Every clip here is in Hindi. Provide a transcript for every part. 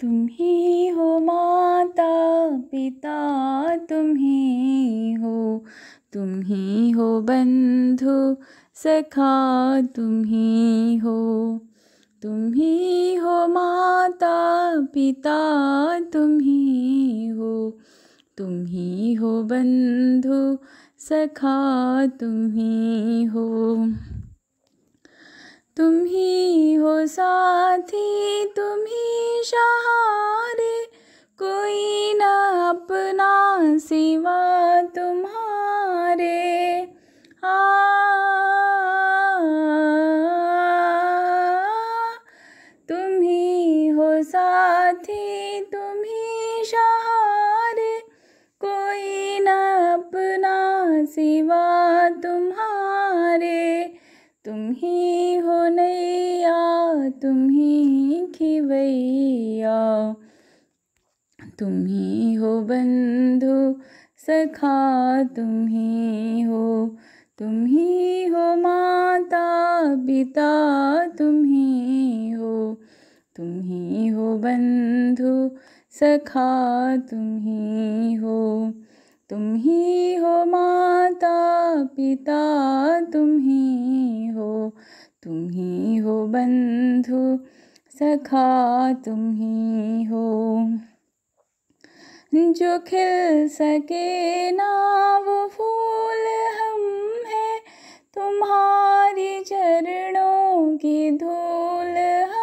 तुम ही हो माता पिता तुम ही हो तुम ही हो बंधु सखा तुम ही हो तुम ही हो माता पिता तुम ही हो तुम ही हो बंधु सखा तुम ही हो तुम ही हो साथी तुम ही सहारे कोई न अपना सिवा तुम्हारे आ, तुम ही हो साथी तुम ही सहारे कोई न अपना सिवा तुम्हारे तुम ही हो नैया तुम ही खिवैया तुम ही हो बंधु सखा तुम ही हो तुम ही हो माता पिता तुम ही हो तुम ही हो बंधु सखा तुम ही हो तुम ही हो माता पिता तुम ही हो तुम ही हो बंधु सखा तुम ही हो जो खिल सके ना वो फूल हम हैं तुम्हारी चरणों की धूल हम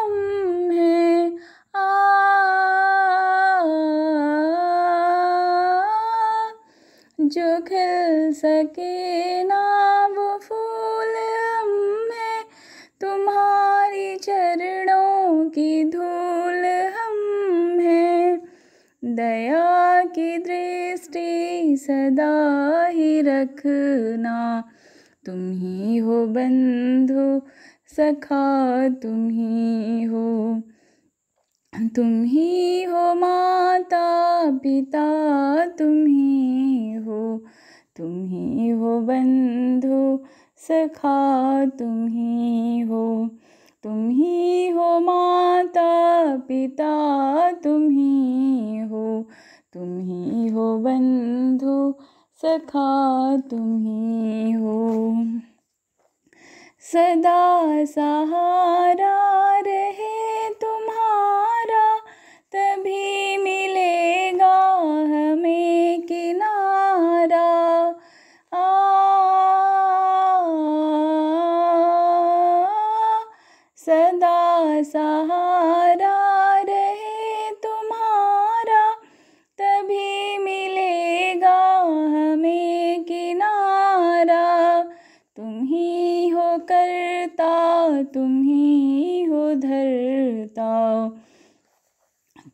खिल सके ना वो फूल हमें तुम्हारी चरणों की धूल हम हैं दया की दृष्टि सदा ही रखना तुम ही हो बंधु सखा तुम ही हो तुम ही हो माता पिता तुम ही हो तुम ही हो बंधु सखा तुम ही हो तुम ही हो माता पिता तुम ही हो तुम ही हो बंधु सखा तुम ही हो सदा सहारा रे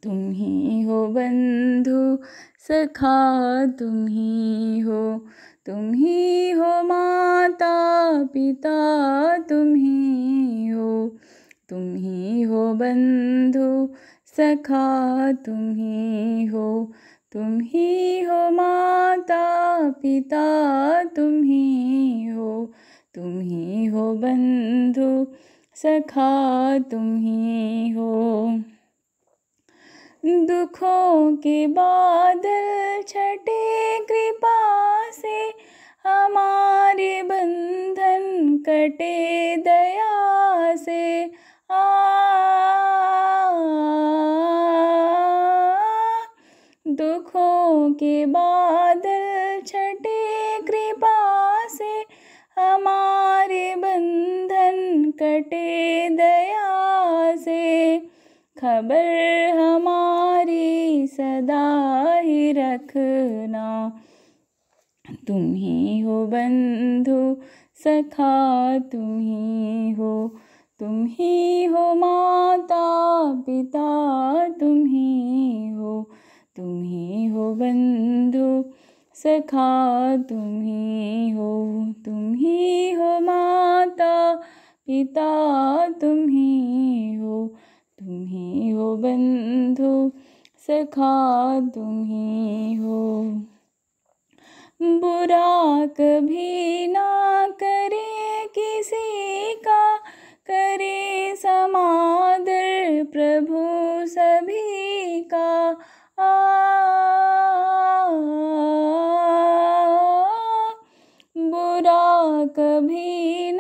तुम ही हो बंधु सखा तुम ही हो तुम ही हो माता पिता तुम ही हो तुम ही हो बंधु सखा तुम ही हो तुम ही हो माता पिता तुम ही हो तुम ही हो बंधु सखा तुम ही हो दुखों के बादल छटे कृपा से हमारे बंधन कटे दया से आ दुखों के बादल छटे कृपा से हमारे बंधन कटे दया से खबर हमारी सदा ही रखना तुम ही हो बंधु सखा तुम ही हो तुम ही हो माता पिता तुम ही हो तुम ही हो बंधु सखा तुम ही हो तुम ही हो माता पिता तुम ही हो तुम्ही हो बंधु सखा तुम्ही हो बुरा कभी ना करे किसी का करे समादर प्रभु सभी का आ बुरा कभी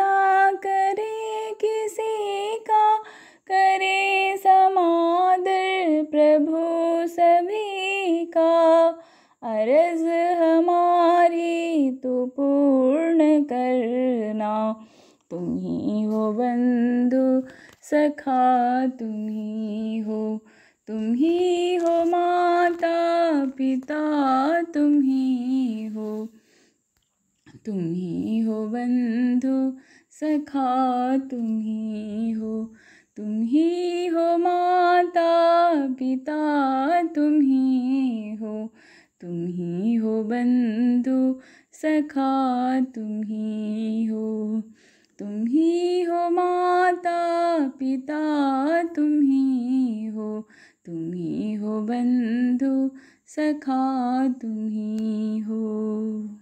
करना तुम ही हो बंधु सखा तुम ही हो तुम ही हो माता पिता तुम ही हो तुम ही हो बंधु सखा तुम ही हो तुम ही हो माता पिता तुम ही हो तुम ही हो बंधु सखा तुम ही हो तुम ही हो माता पिता तुम ही हो तुम ही हो बंधु सखा तुम ही हो